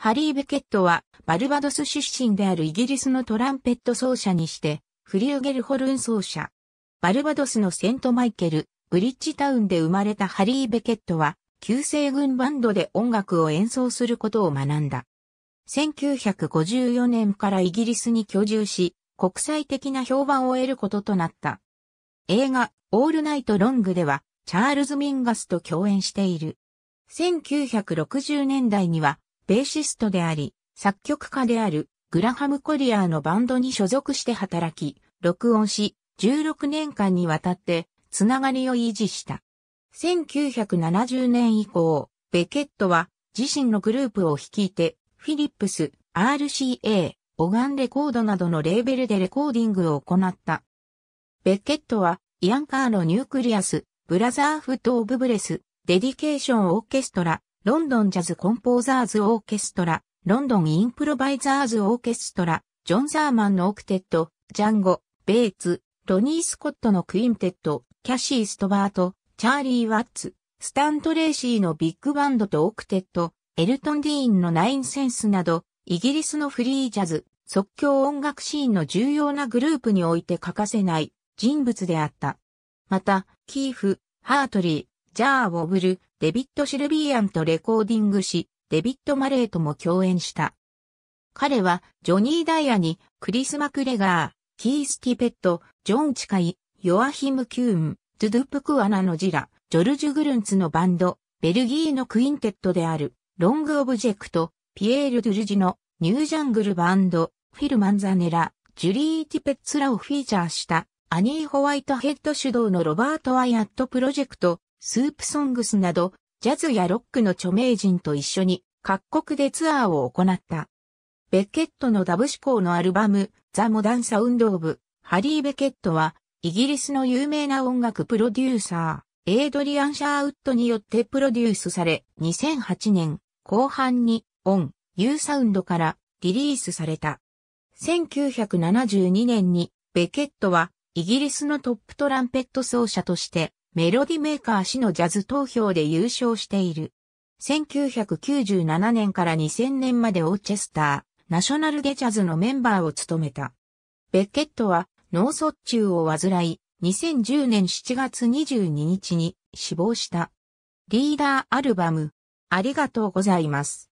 ハリー・ベケットは、バルバドス出身であるイギリスのトランペット奏者にして、フリューゲルホルン奏者。バルバドスのセントマイケル、ブリッジタウンで生まれたハリー・ベケットは、旧西軍バンドで音楽を演奏することを学んだ。1954年からイギリスに居住し、国際的な評判を得ることとなった。映画、オールナイト・ロングでは、チャールズ・ミンガスと共演している。1960年代には、ベーシストであり、作曲家であるグラハム・コリアーのバンドに所属して働き、録音し、16年間にわたって、つながりを維持した。1970年以降、ベケットは自身のグループを率いて、フィリップス、RCA、オガンレコードなどのレーベルでレコーディングを行った。ベケットは、イアンカーロ・ニュークリアス、ブラザーフット・オブ・ブレス、デディケーション・オーケストラ、ロンドンジャズコンポーザーズオーケストラ、ロンドンインプロバイザーズオーケストラ、ジョン・ザーマンのオクテット、ジャンゴ、ベーツ、ロニー・スコットのクインテット、キャシー・ストバート、チャーリー・ワッツ、スタント・レーシーのビッグバンドとオクテット、エルトン・ディーンのナインセンスなど、イギリスのフリージャズ、即興音楽シーンの重要なグループにおいて欠かせない人物であった。また、キーフ、ハートリー、ジャー・ウォブル、デビッド・シルビーアンとレコーディングし、デビッド・マレーとも共演した。彼は、ジョニー・ダイアに、クリス・マクレガー、キース・ティペット、ジョン・チカイ、ヨアヒム・キューン、ドゥドゥプ・クアナノジラ、ジョルジュ・グルンツのバンド、ベルギーのクインテットである、ロング・オブジェクト、ピエール・ドゥルジの、ニュージャングルバンド、フィル・マンザネラ、ジュリー・ティペッツらをフィーチャーした、アニー・ホワイトヘッド主導のロバート・ワイアットプロジェクト、スープソングスなど、ジャズやロックの著名人と一緒に各国でツアーを行った。ベケットのダブ志向のアルバム、ザ・モダン・サウンド・オブ・ハリー・ベケットは、イギリスの有名な音楽プロデューサー、エイドリアン・シャーウッドによってプロデュースされ、2008年後半に、オン、ユーサウンドからリリースされた。1972年に、ベケットは、イギリスのトップトランペット奏者として、メロディメーカー氏のジャズ投票で優勝している。1997年から2000年までオーチェスター、ナショナルデジャズのメンバーを務めた。ベッケットは脳卒中を患い、2010年7月22日に死亡した。リーダーアルバム、ありがとうございます。